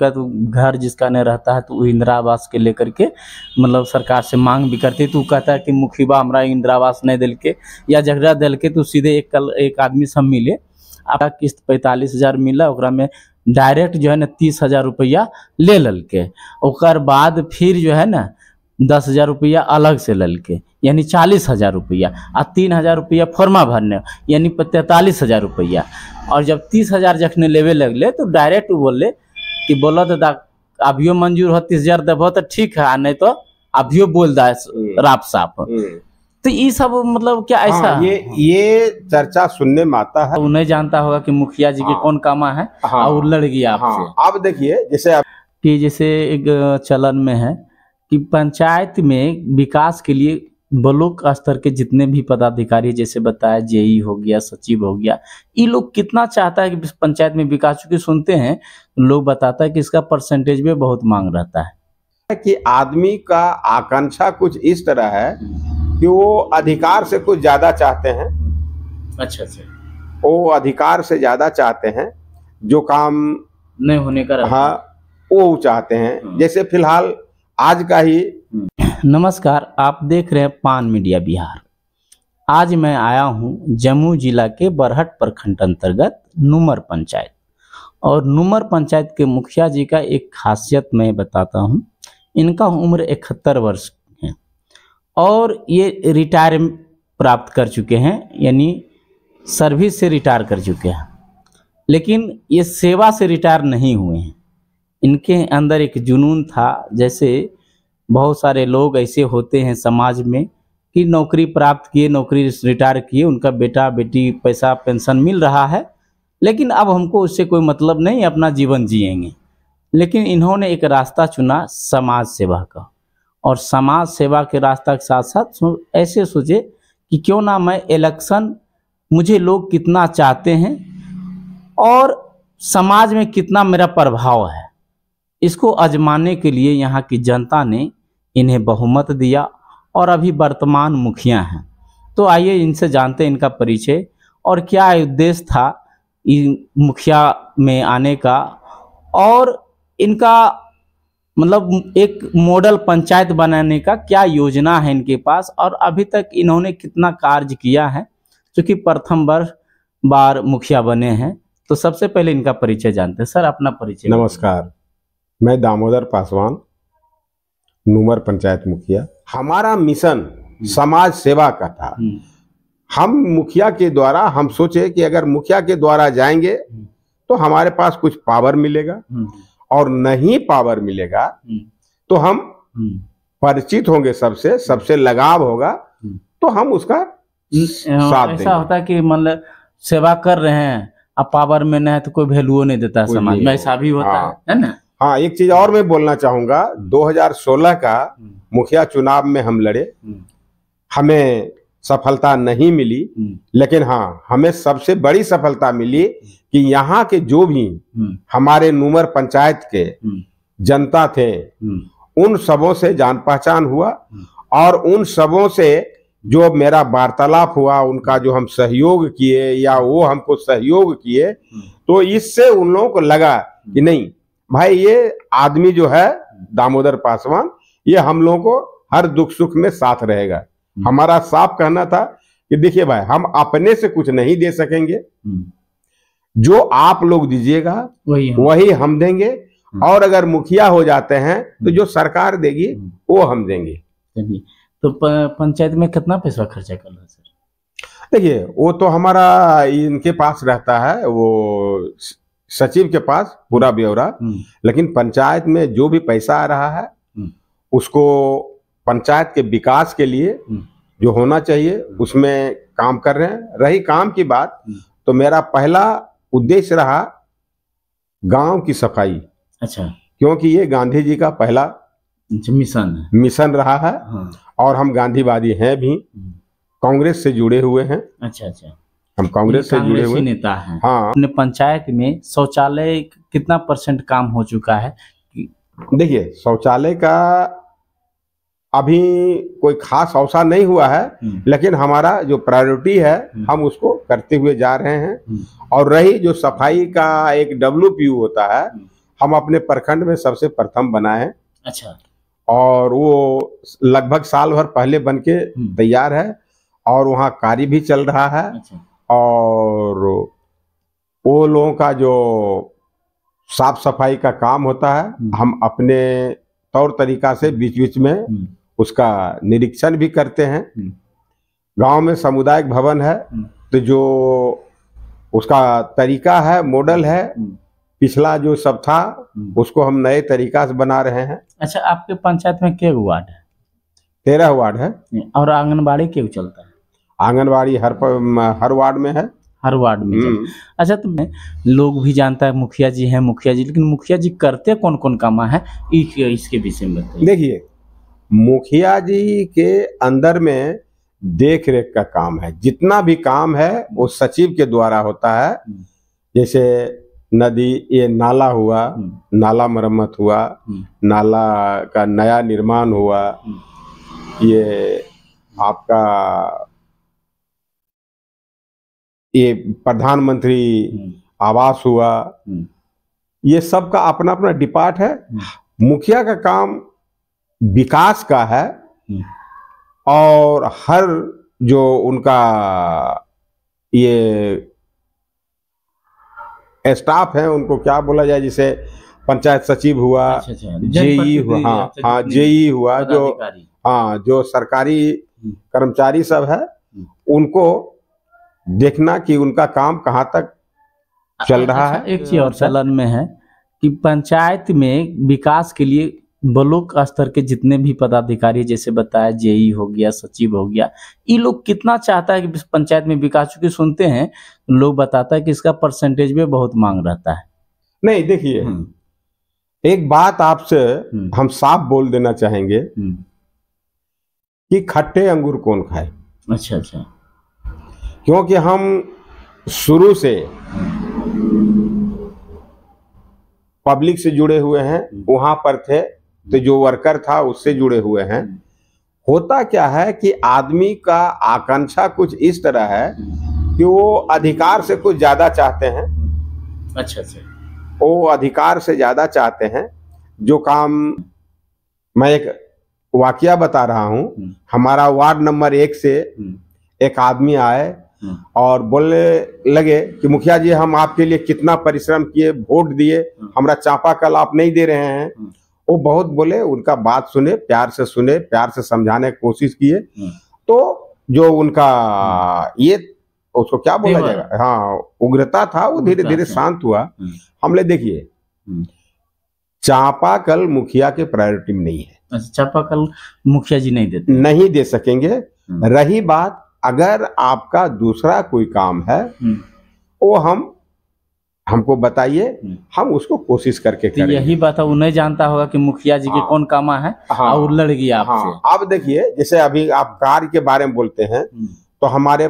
का तो घर जिसका नहीं रहता है तो वो इंदिरा आवास के लेकर के मतलब सरकार से मांग भी करते तो कहता है कि मुखिबा हमारा इंदिरा आवास नहीं दिल के या झगड़ा दिल के तो सीधे एक कल एक आदमी सब मिले आपका किस्त पैंतालीस हजार मिला और में डायरेक्ट जो है ना तीस हजार रुपया ले लल के और बाद फिर जो है ना दस हजार रुपया अलग से लल के यानी चालीस हजार रुपया आ तीन हजार रुपया फॉर्मा भरने यानी तैतालीस हजार रुपया और जब तीस हजार जखने लेवे लगले तो डायरेक्ट बोल ले कि बोलो तो अभियो मंजूर हो तीस हजार देव तो ठीक है आ नहीं तो अभियो बोल दा हम्म। राफ साफ हम्म। तो ये सब मतलब क्या हाँ, ऐसा ये ये चर्चा सुनने में आता है वो तो नहीं जानता होगा कि मुखिया जी हाँ, के कौन कामा है हाँ। और लड़ गया हाँ। आपसे आप देखिए जैसे आप कि जैसे एक चलन में है कि पंचायत में विकास के लिए ब्लॉक स्तर के जितने भी पदाधिकारी जैसे बताया जेई हो गया सचिव हो गया ये लोग कितना चाहता है कि पंचायत में विकास चूंकि सुनते हैं लोग बताता है कि इसका परसेंटेज में बहुत मांग रहता है कि आदमी का आकांक्षा कुछ इस तरह है कि वो अधिकार से कुछ ज्यादा चाहते हैं अच्छा अच्छा वो अधिकार से ज्यादा चाहते हैं जो काम नहीं होने का हाँ वो चाहते हैं हाँ। जैसे फिलहाल आज का ही नमस्कार आप देख रहे हैं पान मीडिया बिहार आज मैं आया हूं जम्मू जिला के बरहट प्रखंड अंतर्गत नूमर पंचायत और नूमर पंचायत के मुखिया जी का एक खासियत मैं बताता हूं इनका उम्र इकहत्तर वर्ष है और ये रिटायर प्राप्त कर चुके हैं यानी सर्विस से रिटायर कर चुके हैं लेकिन ये सेवा से रिटायर नहीं हुए हैं इनके अंदर एक जुनून था जैसे बहुत सारे लोग ऐसे होते हैं समाज में कि नौकरी प्राप्त किए नौकरी रिटायर किए उनका बेटा बेटी पैसा पेंशन मिल रहा है लेकिन अब हमको उससे कोई मतलब नहीं अपना जीवन जिएंगे लेकिन इन्होंने एक रास्ता चुना समाज सेवा का और समाज सेवा के रास्ता के साथ साथ ऐसे सोचे कि क्यों ना मैं इलेक्शन मुझे लोग कितना चाहते हैं और समाज में कितना मेरा प्रभाव है इसको आजमाने के लिए यहाँ की जनता ने इन्हें बहुमत दिया और अभी वर्तमान मुखिया हैं तो आइए इनसे जानते हैं इनका परिचय और क्या उद्देश्य था इन मुखिया में आने का और इनका मतलब एक मॉडल पंचायत बनाने का क्या योजना है इनके पास और अभी तक इन्होंने कितना कार्य किया है क्योंकि प्रथम वर्ष बार मुखिया बने हैं तो सबसे पहले इनका परिचय जानते हैं सर अपना परिचय नमस्कार मैं दामोदर पासवान नूमर पंचायत मुखिया हमारा मिशन समाज सेवा का था हम्म। हम मुखिया के द्वारा हम सोचे कि अगर मुखिया के द्वारा जाएंगे हम्म। तो हमारे पास कुछ पावर मिलेगा हम्म। और नहीं पावर मिलेगा तो हम परिचित होंगे सबसे सबसे लगाव होगा तो हम उसका साथ ऐसा होता है कि मतलब सेवा कर रहे हैं अब पावर में नहीं तो कोई वैल्यू नहीं देता समाज में ऐसा भी होता हाँ। है ना हाँ एक चीज और मैं बोलना चाहूंगा 2016 हम्म। का हम्म। मुखिया चुनाव में हम लड़े हम्म। हमें सफलता नहीं मिली लेकिन हाँ हमें सबसे बड़ी सफलता मिली कि यहाँ के जो भी हमारे नूमर पंचायत के जनता थे उन सबों से जान पहचान हुआ और उन सबों से जो मेरा वार्तालाप हुआ उनका जो हम सहयोग किए या वो हमको सहयोग किए तो इससे उन लोगों को लगा कि नहीं भाई ये आदमी जो है दामोदर पासवान ये हम लोगों को हर दुख सुख में साथ रहेगा हम्म। हमारा साफ कहना था कि देखिए भाई हम अपने से कुछ नहीं दे सकेंगे हम्म। जो आप लोग दीजिएगा वही हम, वही हम देंगे हम्म। और अगर मुखिया हो जाते हैं तो जो सरकार देगी वो हम देंगे तो पंचायत में कितना पैसा खर्चा करना सर देखिए वो तो हमारा इनके पास रहता है वो सचिव के पास पूरा हम्म। ब्यौरा हम्म। लेकिन पंचायत में जो भी पैसा आ रहा है हम्म। उसको पंचायत के विकास के लिए जो होना चाहिए उसमें काम कर रहे हैं रही काम की बात तो मेरा पहला उद्देश्य रहा गांव की सफाई अच्छा क्योंकि ये गांधी जी का पहला अच्छा, मिशन मिशन रहा है हाँ। और हम गांधीवादी हैं भी कांग्रेस से जुड़े हुए हैं अच्छा अच्छा हम कांग्रेस से जुड़े हुए नेता हैं हाँ अपने पंचायत में शौचालय कितना परसेंट काम हो चुका है देखिए शौचालय का अभी कोई खास अवसर नहीं हुआ है हम्म। लेकिन हमारा जो प्रायोरिटी है हम्म। हम उसको करते हुए जा रहे हैं हम्म। और रही जो सफाई का एक डब्ल्यू होता है हम अपने प्रखंड में सबसे प्रथम बनाए अच्छा और वो लगभग साल भर पहले बन के तैयार है और वहाँ कार्य भी चल रहा है अच्छा। और वो लोगों का जो साफ सफाई का काम होता है हम्म। हम अपने तौर तरीका से हम्म। बीच बीच में हम्म। उसका निरीक्षण भी करते हैं गांव में सामुदायिक भवन है तो जो उसका तरीका है मॉडल है पिछला जो सब था उसको हम नए तरीका से बना रहे हैं अच्छा आपके पंचायत में के वार्ड है तेरह वार्ड है और आंगनबाड़ी क्यों चलता है आंगनबाड़ी हर हर वार्ड में है हर वार्ड में हम्म। अच्छा तो मैं लोग भी जानता है मुखिया जी हैं मुखिया जी लेकिन मुखिया जी करते कौन कौन काम है इसके विषय में देखिए मुखिया जी के अंदर में देख रेख का काम है जितना भी काम है वो सचिव के द्वारा होता है हम्म। जैसे नदी ये नाला हुआ हम्म। नाला मरम्मत हुआ नाला का नया निर्माण हुआ ये आपका ये प्रधानमंत्री हम्म। आवास हुआ हम्म। ये सब का अपना अपना डिपार्ट है हम्म। मुखिया का काम विकास का है और हर जो उनका ये स्टाफ है उनको क्या बोला जाए जिसे पंचायत सचिव हुआ अच्छा, अच्छा, जेई हुआ हाँ हाँ जेई हुआ जो हाँ जो सरकारी कर्मचारी सब है उनको देखना कि उनका काम कहाँ तक चल रहा अच्छा, है एक चीज और चलन में है कि पंचायत में विकास के लिए ब्लॉक स्तर के जितने भी पदाधिकारी जैसे बताया जेई हो गया सचिव हो गया ये लोग कितना चाहता है कि पंचायत में विकास चूंकि सुनते हैं लोग बताता है कि इसका परसेंटेज में बहुत मांग रहता है नहीं देखिए हम्म। एक बात आपसे हम्म। हम साफ बोल देना चाहेंगे हम्म। कि खट्टे अंगूर कौन खाए अच्छा अच्छा क्योंकि हम शुरू से पब्लिक से जुड़े हुए हैं वहां पर थे तो जो वर्कर था उससे जुड़े हुए हैं होता क्या है कि आदमी का आकांक्षा कुछ इस तरह है कि वो अधिकार से कुछ ज्यादा चाहते हैं अच्छा अच्छा वो अधिकार से ज्यादा चाहते हैं जो काम मैं एक वाकया बता रहा हूं हम्म। हमारा वार्ड नंबर एक से हम्म। एक आदमी आए हाँ। और बोलने लगे कि मुखिया जी हम आपके लिए कितना परिश्रम किए वोट दिए हाँ। हमारा चापा कल आप नहीं दे रहे हैं हाँ। वो बहुत बोले उनका बात सुने प्यार से सुने प्यार से समझाने की कोशिश किए तो जो उनका ये उसको क्या बोला जाएगा हाँ उग्रता था वो धीरे धीरे शांत हुआ हमले देखिए चापा कल मुखिया के प्रायोरिटी में नहीं है अच्छा, चापा कल मुखिया जी नहीं देते नहीं दे सकेंगे रही बात अगर आपका दूसरा कोई काम है हम्म। वो हम हमको बताइए हम्म। हम उसको कोशिश करके तो करें यही बात है वो नहीं जानता होगा कि मुखिया जी हाँ, के कौन कामा है हाँ, और लड़ गया हाँ। आपसे हाँ, आप देखिए जैसे अभी आप कार्य के बारे में बोलते हैं हम्म। तो हमारे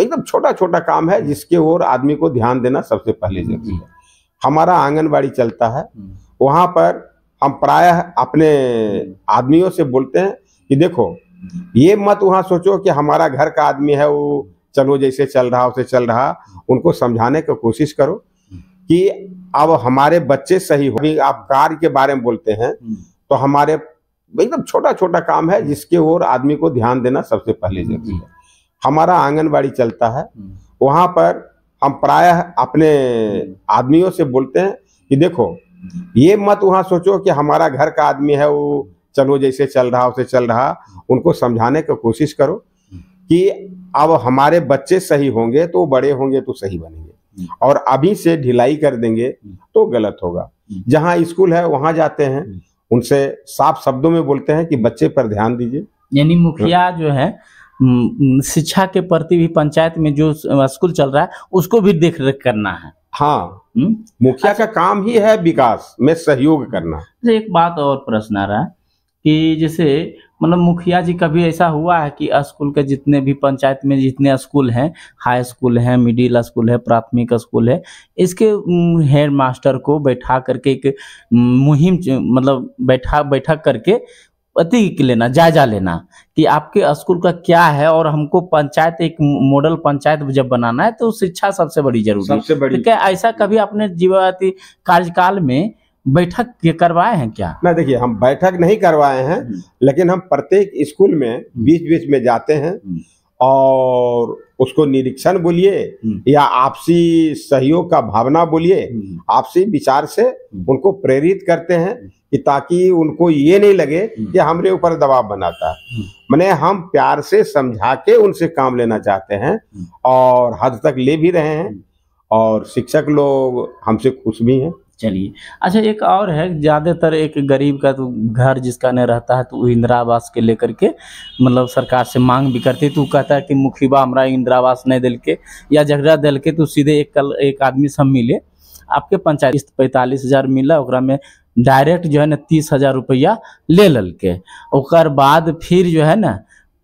एकदम छोटा छोटा काम है जिसके ओर आदमी को ध्यान देना सबसे पहले जरूरी है हमारा आंगनबाड़ी चलता है वहां पर हम प्राय अपने आदमियों से बोलते हैं कि देखो ये मत वहाँ सोचो कि हमारा घर का आदमी है वो चलो जैसे चल रहा उसे चल रहा उनको समझाने की कोशिश करो कि अब हमारे बच्चे सही हो अभी आप कार्य के बारे में बोलते हैं तो हमारे एकदम छोटा छोटा काम है जिसके ओर आदमी को ध्यान देना सबसे पहले जरूरी है हमारा आंगनबाड़ी चलता है वहां पर हम प्रायः अपने आदमियों से बोलते हैं कि देखो ये मत वहाँ सोचो कि हमारा घर का आदमी है वो चलो जैसे चल रहा उसे चल रहा उनको समझाने की कोशिश करो कि अब हमारे बच्चे सही होंगे तो बड़े होंगे तो सही बनेंगे और अभी से ढिलाई कर देंगे तो गलत होगा जहाँ स्कूल है वहाँ जाते हैं उनसे साफ शब्दों में बोलते हैं कि बच्चे पर ध्यान दीजिए यानी मुखिया जो है शिक्षा के प्रति भी पंचायत में जो स्कूल चल रहा है उसको भी देख रेख करना है हाँ मुखिया अच्छा, का काम ही है विकास में सहयोग करना तो एक बात और प्रश्न आ रहा है कि जैसे मतलब मुखिया जी कभी ऐसा हुआ है कि स्कूल के जितने भी पंचायत में जितने स्कूल हैं हाई स्कूल है मिडिल स्कूल है प्राथमिक स्कूल है इसके हेड मास्टर को बैठा करके एक मुहिम मतलब बैठा बैठक करके अति लेना जायजा लेना कि आपके स्कूल का क्या है और हमको पंचायत एक मॉडल पंचायत जब बनाना है तो शिक्षा सबसे बड़ी जरूरत है तो ऐसा कभी आपने जीवा कार्यकाल में बैठक ये करवाए हैं क्या ना देखिए हम बैठक नहीं करवाए हैं हम्म। लेकिन हम प्रत्येक स्कूल में हम्म। बीच बीच में जाते हैं हम्म। और उसको निरीक्षण बोलिए या आपसी सहयोग का भावना बोलिए आपसी विचार से उनको प्रेरित करते हैं कि ताकि उनको ये नहीं लगे कि हमारे ऊपर दबाव बनाता है मैंने हम प्यार से समझा के उनसे काम लेना चाहते हैं और हद तक ले भी रहे हैं और शिक्षक लोग हमसे खुश भी हैं चलिए अच्छा एक और है ज़्यादातर एक गरीब का तो घर जिसका नहीं रहता है तो वो इंदिरा आवास के लेकर के मतलब सरकार से मांग भी करती तो कहता है कि मुखिबा हमारा इंदिरा आवास नहीं दिल के या झगड़ा दिल के तो सीधे एक कल एक आदमी सब मिले आपके पंचायत पैंतालीस हज़ार मिला में डायरेक्ट जो है ना तीस हज़ार रुपया ले लल के बाद फिर जो है ना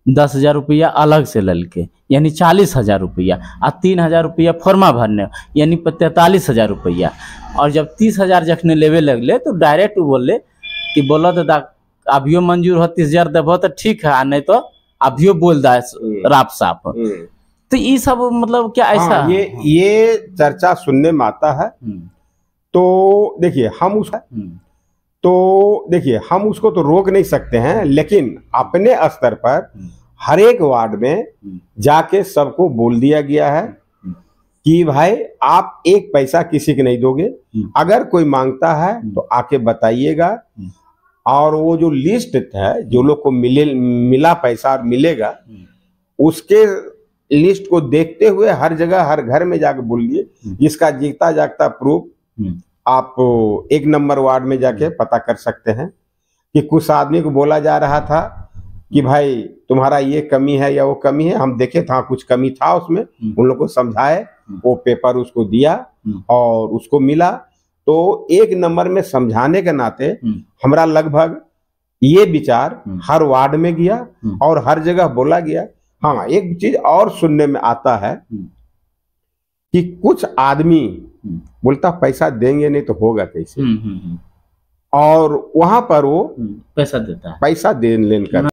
दस हजार रुपया अलग से लल के यानी चालीस हजार रुपया आ तीन हजार रुपया फॉर्मा भरने यानी तैतालीस हजार रुपया और जब तीस हजार जखने लेवे लगले तो डायरेक्ट बोले कि बोलो तो अभियो मंजूर हो तीस हजार देव तो ठीक है नहीं तो अभियो बोल दा हम्म। राप साफ हम्म। तो ये सब मतलब क्या हाँ, ऐसा हाँ, ये ये चर्चा सुनने में आता है हम्म। तो देखिए हम उसका तो देखिए हम उसको तो रोक नहीं सकते हैं लेकिन अपने स्तर पर हर एक वार्ड में जाके सबको बोल दिया गया है कि भाई आप एक पैसा किसी के नहीं दोगे अगर कोई मांगता है तो आके बताइएगा और वो जो लिस्ट है जो लोग को मिले मिला पैसा मिलेगा उसके लिस्ट को देखते हुए हर जगह हर घर में जाके बोलिए जिसका हम्म। जीता जागता प्रूफ हम्म। आप एक नंबर वार्ड में जाके पता कर सकते हैं कि कुछ आदमी को बोला जा रहा था कि भाई तुम्हारा ये कमी है या वो कमी है हम देखे था कुछ कमी था उसमें हम्म। उन लोग को समझाए हम्म। वो पेपर उसको दिया हम्म। और उसको मिला तो एक नंबर में समझाने के नाते हमारा लगभग ये विचार हर वार्ड में गया और हर जगह बोला गया हाँ एक चीज और सुनने में आता है कि कुछ आदमी हम्म। बोलता पैसा देंगे नहीं तो होगा कैसे हम्म, हम्म, और वहां पर वो पैसा देता है पैसा देन लेन कर